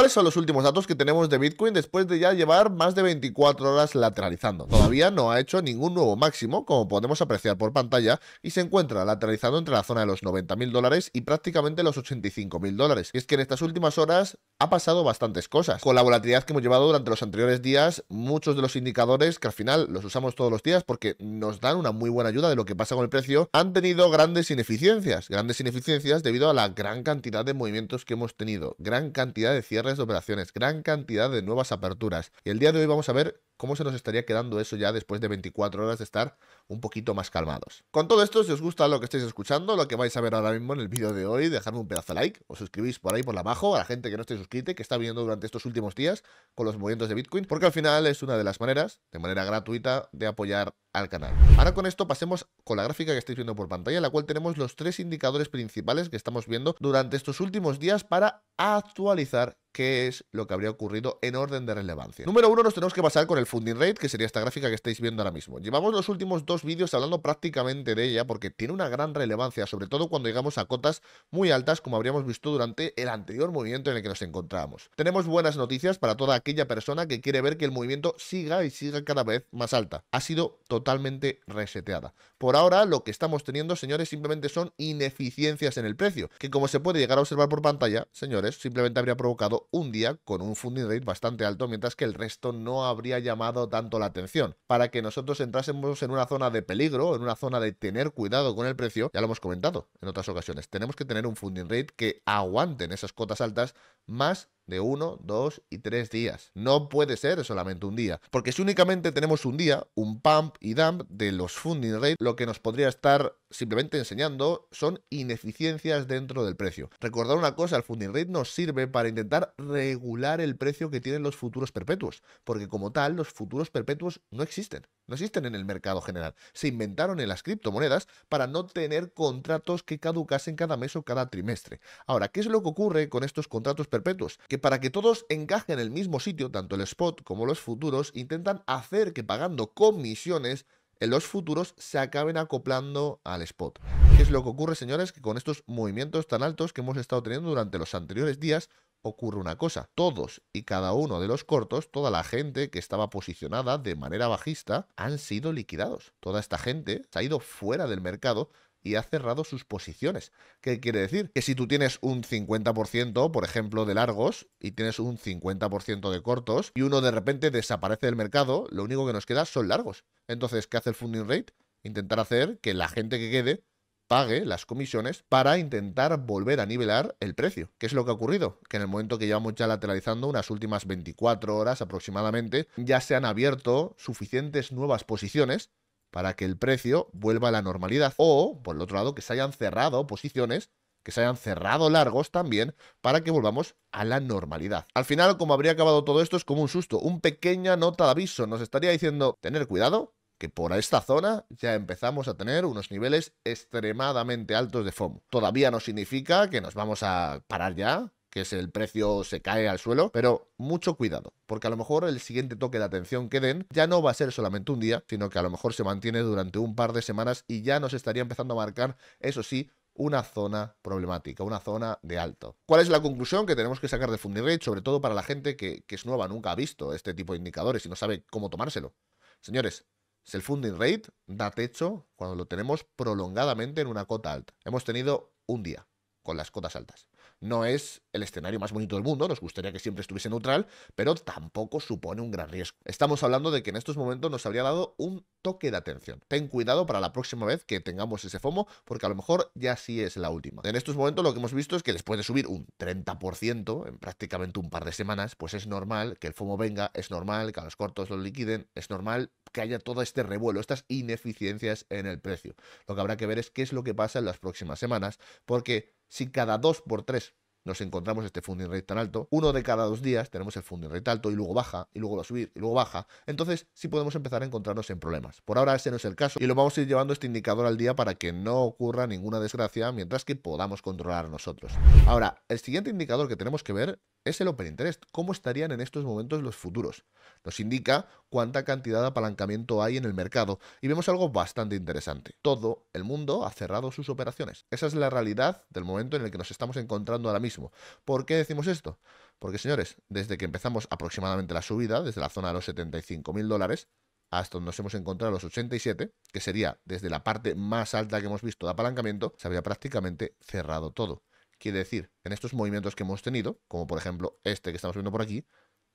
¿Cuáles son los últimos datos que tenemos de Bitcoin después de ya llevar más de 24 horas lateralizando? Todavía no ha hecho ningún nuevo máximo, como podemos apreciar por pantalla, y se encuentra lateralizando entre la zona de los 90.000 dólares y prácticamente los 85.000 dólares. Y es que en estas últimas horas ha pasado bastantes cosas. Con la volatilidad que hemos llevado durante los anteriores días, muchos de los indicadores, que al final los usamos todos los días porque nos dan una muy buena ayuda de lo que pasa con el precio, han tenido grandes ineficiencias. Grandes ineficiencias debido a la gran cantidad de movimientos que hemos tenido, gran cantidad de cierres de operaciones, gran cantidad de nuevas aperturas. Y el día de hoy vamos a ver cómo se nos estaría quedando eso ya después de 24 horas de estar un poquito más calmados. Con todo esto, si os gusta lo que estáis escuchando, lo que vais a ver ahora mismo en el vídeo de hoy, dejadme un pedazo like, os suscribís por ahí por abajo, a la gente que no esté suscrita, que está viendo durante estos últimos días con los movimientos de Bitcoin, porque al final es una de las maneras, de manera gratuita, de apoyar al canal. Ahora con esto pasemos con la gráfica que estáis viendo por pantalla, en la cual tenemos los tres indicadores principales que estamos viendo durante estos últimos días para actualizar qué es lo que habría ocurrido en orden de relevancia. Número uno, nos tenemos que pasar con el funding rate, que sería esta gráfica que estáis viendo ahora mismo. Llevamos los últimos dos vídeos hablando prácticamente de ella porque tiene una gran relevancia, sobre todo cuando llegamos a cotas muy altas, como habríamos visto durante el anterior movimiento en el que nos encontrábamos. Tenemos buenas noticias para toda aquella persona que quiere ver que el movimiento siga y siga cada vez más alta. Ha sido totalmente reseteada. Por ahora, lo que estamos teniendo, señores, simplemente son ineficiencias en el precio, que como se puede llegar a observar por pantalla, señores, simplemente habría provocado un día con un funding rate bastante alto, mientras que el resto no habría llamado tanto la atención. Para que nosotros entrásemos en una zona de peligro, en una zona de tener cuidado con el precio, ya lo hemos comentado en otras ocasiones, tenemos que tener un funding rate que aguanten esas cotas altas más de uno, dos y tres días. No puede ser solamente un día, porque si únicamente tenemos un día, un pump y dump de los funding rate, lo que nos podría estar simplemente enseñando son ineficiencias dentro del precio. Recordar una cosa, el funding rate nos sirve para intentar regular el precio que tienen los futuros perpetuos, porque como tal los futuros perpetuos no existen, no existen en el mercado general. Se inventaron en las criptomonedas para no tener contratos que caducasen cada mes o cada trimestre. Ahora, ¿qué es lo que ocurre con estos contratos perpetuos? Que para que todos encajen en el mismo sitio, tanto el spot como los futuros, intentan hacer que pagando comisiones en los futuros se acaben acoplando al spot. ¿Qué es lo que ocurre, señores? Que con estos movimientos tan altos que hemos estado teniendo durante los anteriores días, ocurre una cosa. Todos y cada uno de los cortos, toda la gente que estaba posicionada de manera bajista, han sido liquidados. Toda esta gente se ha ido fuera del mercado y ha cerrado sus posiciones. ¿Qué quiere decir? Que si tú tienes un 50%, por ejemplo, de largos y tienes un 50% de cortos y uno de repente desaparece del mercado, lo único que nos queda son largos. Entonces, ¿qué hace el funding rate? Intentar hacer que la gente que quede pague las comisiones para intentar volver a nivelar el precio. ¿Qué es lo que ha ocurrido? Que en el momento que llevamos ya lateralizando unas últimas 24 horas aproximadamente, ya se han abierto suficientes nuevas posiciones para que el precio vuelva a la normalidad. O, por el otro lado, que se hayan cerrado posiciones, que se hayan cerrado largos también, para que volvamos a la normalidad. Al final, como habría acabado todo esto, es como un susto, una pequeña nota de aviso. Nos estaría diciendo, tener cuidado, que por esta zona ya empezamos a tener unos niveles extremadamente altos de FOMO. Todavía no significa que nos vamos a parar ya, que es el precio se cae al suelo, pero mucho cuidado, porque a lo mejor el siguiente toque de atención que den ya no va a ser solamente un día, sino que a lo mejor se mantiene durante un par de semanas y ya nos estaría empezando a marcar, eso sí, una zona problemática, una zona de alto. ¿Cuál es la conclusión que tenemos que sacar funding rate? Sobre todo para la gente que, es nueva, nunca ha visto este tipo de indicadores y no sabe cómo tomárselo. Señores, si el funding rate da techo cuando lo tenemos prolongadamente en una cota alta. Hemos tenido un día con las cotas altas. No es el escenario más bonito del mundo, nos gustaría que siempre estuviese neutral, pero tampoco supone un gran riesgo. Estamos hablando de que en estos momentos nos habría dado un toque de atención. Ten cuidado para la próxima vez que tengamos ese FOMO, porque a lo mejor ya sí es la última. En estos momentos lo que hemos visto es que después de subir un 30% en prácticamente un par de semanas, pues es normal que el FOMO venga, es normal que a los cortos lo liquiden, es normal que haya todo este revuelo, estas ineficiencias en el precio. Lo que habrá que ver es qué es lo que pasa en las próximas semanas, porque si cada dos por tres nos encontramos este funding rate tan alto, uno de cada dos días tenemos el funding rate alto y luego baja, y luego va a subir, y luego baja, entonces sí podemos empezar a encontrarnos en problemas. Por ahora ese no es el caso y lo vamos a ir llevando este indicador al día para que no ocurra ninguna desgracia mientras que podamos controlar nosotros. Ahora, el siguiente indicador que tenemos que ver es el open interest. ¿Cómo estarían en estos momentos los futuros? Nos indica cuánta cantidad de apalancamiento hay en el mercado y vemos algo bastante interesante. Todo el mundo ha cerrado sus operaciones. Esa es la realidad del momento en el que nos estamos encontrando ahora mismo. ¿Por qué decimos esto? Porque señores, desde que empezamos aproximadamente la subida, desde la zona de los 75.000 mil dólares, hasta donde nos hemos encontrado los 87, que sería desde la parte más alta que hemos visto de apalancamiento, se había prácticamente cerrado todo. Quiere decir, en estos movimientos que hemos tenido, como por ejemplo este que estamos viendo por aquí,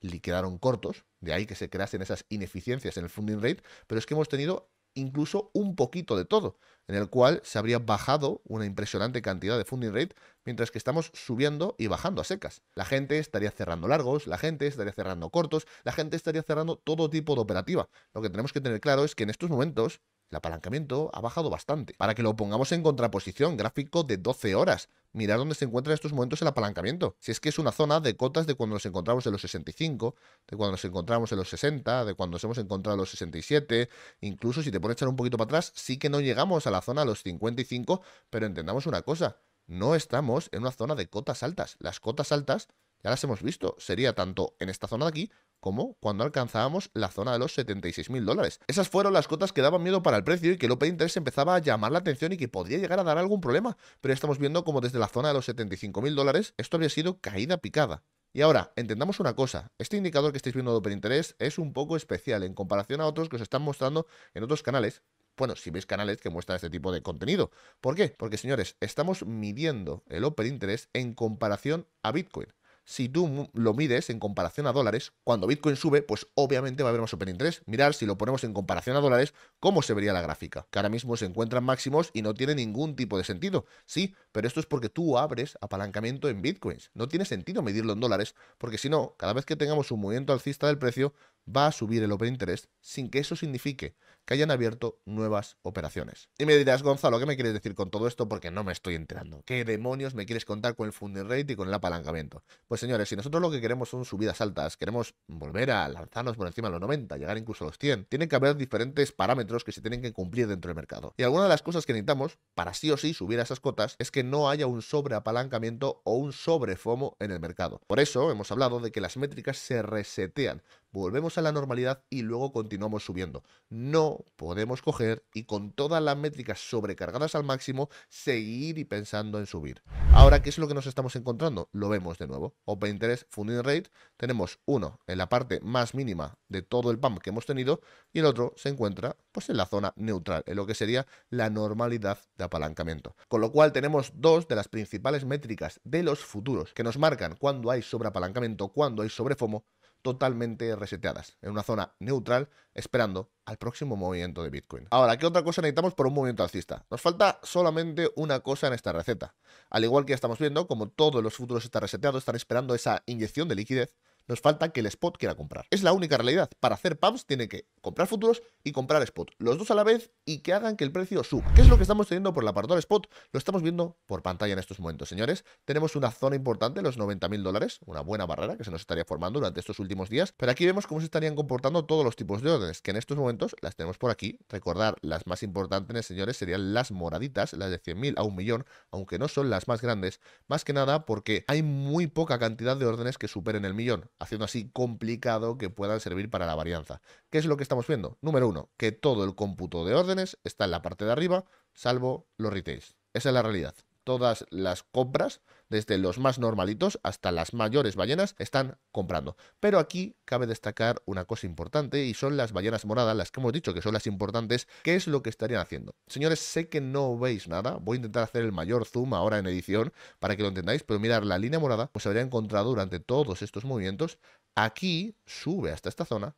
liquidaron cortos, de ahí que se creasen esas ineficiencias en el funding rate, pero es que hemos tenido incluso un poquito de todo, en el cual se habría bajado una impresionante cantidad de funding rate, mientras que estamos subiendo y bajando a secas. La gente estaría cerrando largos, la gente estaría cerrando cortos, la gente estaría cerrando todo tipo de operativa. Lo que tenemos que tener claro es que en estos momentos el apalancamiento ha bajado bastante. Para que lo pongamos en contraposición, gráfico de 12 horas. Mirad dónde se encuentra en estos momentos el apalancamiento. Si es que es una zona de cotas de cuando nos encontramos en los 65, de cuando nos encontramos en los 60, de cuando nos hemos encontrado en los 67, incluso si te pones a echar un poquito para atrás, sí que no llegamos a la zona de los 55, pero entendamos una cosa, no estamos en una zona de cotas altas. Las cotas altas ya las hemos visto, sería tanto en esta zona de aquí como cuando alcanzábamos la zona de los 76.000 dólares. Esas fueron las cotas que daban miedo para el precio y que el Open Interest empezaba a llamar la atención y que podría llegar a dar algún problema, pero estamos viendo como desde la zona de los 75.000 dólares esto habría sido caída picada. Y ahora, entendamos una cosa, este indicador que estáis viendo de Open Interest es un poco especial en comparación a otros que os están mostrando en otros canales, bueno, si veis canales que muestran este tipo de contenido. ¿Por qué? Porque, señores, estamos midiendo el Open Interest en comparación a Bitcoin si tú lo mides en comparación a dólares, cuando Bitcoin sube, pues obviamente va a haber más open interest. Mirar si lo ponemos en comparación a dólares, cómo se vería la gráfica, que ahora mismo se encuentran máximos y no tiene ningún tipo de sentido. Sí, pero esto es porque tú abres apalancamiento en Bitcoins. No tiene sentido medirlo en dólares, porque si no, cada vez que tengamos un movimiento alcista del precio, va a subir el open interest sin que eso signifique que hayan abierto nuevas operaciones. Y me dirás, Gonzalo, ¿qué me quieres decir con todo esto? Porque no me estoy enterando. ¿Qué demonios me quieres contar con el funding rate y con el apalancamiento? Pues señores, si nosotros lo que queremos son subidas altas, queremos volver a lanzarnos por encima de los 90, llegar incluso a los 100, tienen que haber diferentes parámetros que se tienen que cumplir dentro del mercado. Y alguna de las cosas que necesitamos para sí o sí subir a esas cotas es que no haya un sobreapalancamiento o un sobrefomo en el mercado. Por eso hemos hablado de que las métricas se resetean, volvemos a la normalidad y luego continuamos subiendo. No podemos coger y con todas las métricas sobrecargadas al máximo, seguir y pensando en subir. Ahora, ¿qué es lo que nos estamos encontrando? Lo vemos de nuevo. Open Interest Funding Rate, tenemos uno en la parte más mínima de todo el pump que hemos tenido y el otro se encuentra pues en la zona neutral, en lo que sería la normalidad de apalancamiento. Con lo cual tenemos dos de las principales métricas de los futuros que nos marcan cuando hay sobreapalancamiento, cuando hay sobrefomo totalmente reseteadas, en una zona neutral, esperando al próximo movimiento de Bitcoin. Ahora, ¿qué otra cosa necesitamos por un movimiento alcista? Nos falta solamente una cosa en esta receta. Al igual que ya estamos viendo, como todos los futuros están reseteados, están esperando esa inyección de liquidez, nos falta que el spot quiera comprar. Es la única realidad. Para hacer pumps tiene que comprar futuros y comprar spot, los dos a la vez y que hagan que el precio suba. ¿Qué es lo que estamos teniendo por el apartado spot? Lo estamos viendo por pantalla en estos momentos, señores. Tenemos una zona importante, los 90.000 dólares, una buena barrera que se nos estaría formando durante estos últimos días, pero aquí vemos cómo se estarían comportando todos los tipos de órdenes, que en estos momentos las tenemos por aquí. Recordar, las más importantes, señores, serían las moraditas, las de 100.000 a un millón, aunque no son las más grandes, más que nada porque hay muy poca cantidad de órdenes que superen el millón, haciendo así complicado que puedan servir para la varianza. ¿Qué es lo que estamos viendo? Número uno, que todo el cómputo de órdenes está en la parte de arriba, salvo los retails. Esa es la realidad. Todas las compras, desde los más normalitos hasta las mayores ballenas, están comprando. Pero aquí cabe destacar una cosa importante y son las ballenas moradas, las que hemos dicho que son las importantes. que es lo que estarían haciendo? Señores, sé que no veis nada. Voy a intentar hacer el mayor zoom ahora en edición para que lo entendáis. Pero mirar la línea morada, pues habría encontrado durante todos estos movimientos. Aquí sube hasta esta zona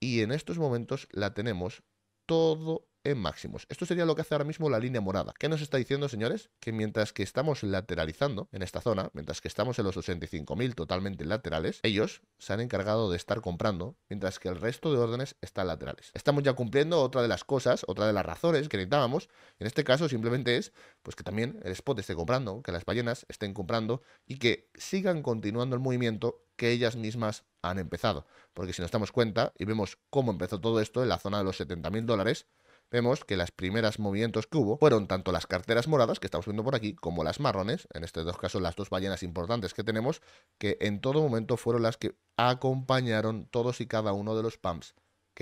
y en estos momentos la tenemos todo en máximos. Esto sería lo que hace ahora mismo la línea morada. ¿Qué nos está diciendo, señores? Que mientras que estamos lateralizando en esta zona, mientras que estamos en los 85.000 totalmente laterales, ellos se han encargado de estar comprando, mientras que el resto de órdenes están laterales. Estamos ya cumpliendo otra de las cosas, otra de las razones que necesitábamos. En este caso simplemente es pues que también el spot esté comprando, que las ballenas estén comprando y que sigan continuando el movimiento que ellas mismas han empezado. Porque si nos damos cuenta y vemos cómo empezó todo esto en la zona de los 70.000 dólares, vemos que las primeras movimientos que hubo fueron tanto las carteras moradas que estamos viendo por aquí como las marrones, en estos dos casos las dos ballenas importantes que tenemos, que en todo momento fueron las que acompañaron todos y cada uno de los pumps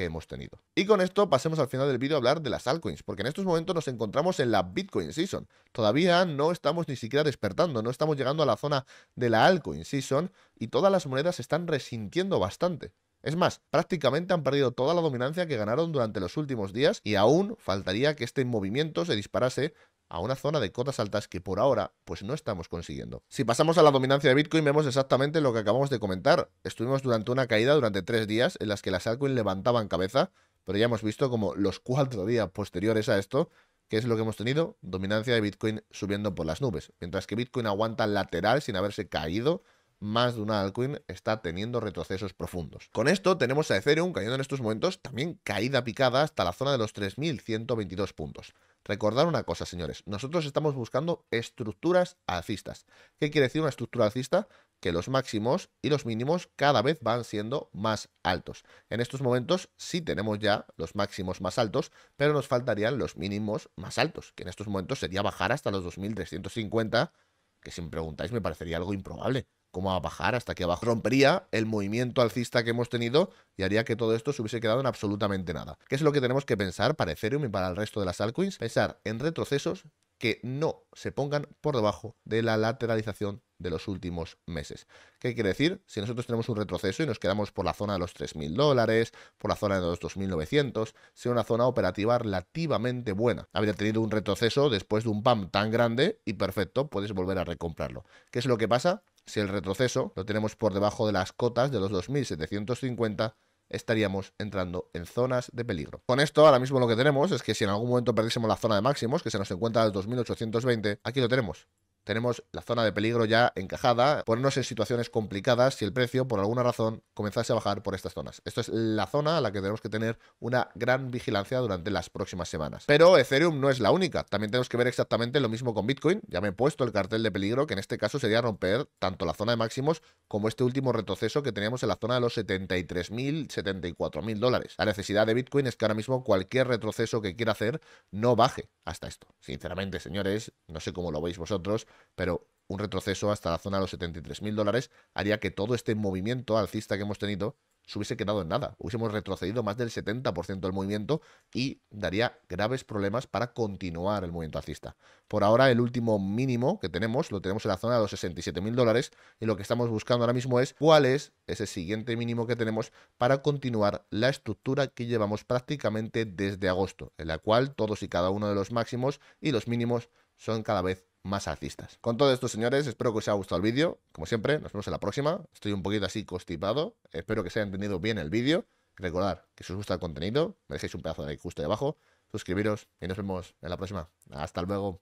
hemos tenido. Y con esto pasemos al final del vídeo a hablar de las altcoins, porque en estos momentos nos encontramos en la Bitcoin Season. Todavía no estamos ni siquiera despertando, no estamos llegando a la zona de la altcoin Season y todas las monedas se están resintiendo bastante. Es más, prácticamente han perdido toda la dominancia que ganaron durante los últimos días y aún faltaría que este movimiento se disparase a una zona de cotas altas que por ahora pues no estamos consiguiendo. Si pasamos a la dominancia de Bitcoin vemos exactamente lo que acabamos de comentar. Estuvimos durante una caída durante tres días en las que las altcoins levantaban cabeza, pero ya hemos visto como los cuatro días posteriores a esto, que es lo que hemos tenido, dominancia de Bitcoin subiendo por las nubes, mientras que Bitcoin aguanta lateral sin haberse caído más de una altcoin está teniendo retrocesos profundos. Con esto tenemos a Ethereum cayendo en estos momentos, también caída picada hasta la zona de los 3.122 puntos. Recordar una cosa, señores, nosotros estamos buscando estructuras alcistas. ¿Qué quiere decir una estructura alcista? Que los máximos y los mínimos cada vez van siendo más altos. En estos momentos sí tenemos ya los máximos más altos, pero nos faltarían los mínimos más altos, que en estos momentos sería bajar hasta los 2.350, que si me preguntáis me parecería algo improbable cómo va a bajar hasta aquí abajo. Rompería el movimiento alcista que hemos tenido y haría que todo esto se hubiese quedado en absolutamente nada. ¿Qué es lo que tenemos que pensar para Ethereum y para el resto de las altcoins? Pensar en retrocesos que no se pongan por debajo de la lateralización de los últimos meses. ¿Qué quiere decir? Si nosotros tenemos un retroceso y nos quedamos por la zona de los 3.000 dólares, por la zona de los 2.900, sea una zona operativa relativamente buena. Habría tenido un retroceso después de un pump tan grande y perfecto, puedes volver a recomprarlo. ¿Qué es lo que pasa? Si el retroceso lo tenemos por debajo de las cotas de los 2750, estaríamos entrando en zonas de peligro. Con esto, ahora mismo lo que tenemos es que si en algún momento perdiésemos la zona de máximos, que se nos encuentra a 2820, aquí lo tenemos tenemos la zona de peligro ya encajada, ponernos en situaciones complicadas si el precio, por alguna razón, comenzase a bajar por estas zonas. Esto es la zona a la que tenemos que tener una gran vigilancia durante las próximas semanas. Pero Ethereum no es la única. También tenemos que ver exactamente lo mismo con Bitcoin. Ya me he puesto el cartel de peligro, que en este caso sería romper tanto la zona de máximos como este último retroceso que teníamos en la zona de los 73.000, 74.000 dólares. La necesidad de Bitcoin es que ahora mismo cualquier retroceso que quiera hacer no baje hasta esto. Sinceramente, señores, no sé cómo lo veis vosotros, pero un retroceso hasta la zona de los 73.000 dólares haría que todo este movimiento alcista que hemos tenido se hubiese quedado en nada. Hubiésemos retrocedido más del 70% del movimiento y daría graves problemas para continuar el movimiento alcista. Por ahora, el último mínimo que tenemos lo tenemos en la zona de los 67.000 dólares y lo que estamos buscando ahora mismo es cuál es ese siguiente mínimo que tenemos para continuar la estructura que llevamos prácticamente desde agosto, en la cual todos y cada uno de los máximos y los mínimos son cada vez más alcistas. Con todo esto, señores, espero que os haya gustado el vídeo. Como siempre, nos vemos en la próxima. Estoy un poquito así constipado. Espero que se haya entendido bien el vídeo. Recordad que si os gusta el contenido, me dejéis un pedazo de like justo ahí abajo. Suscribiros y nos vemos en la próxima. Hasta luego.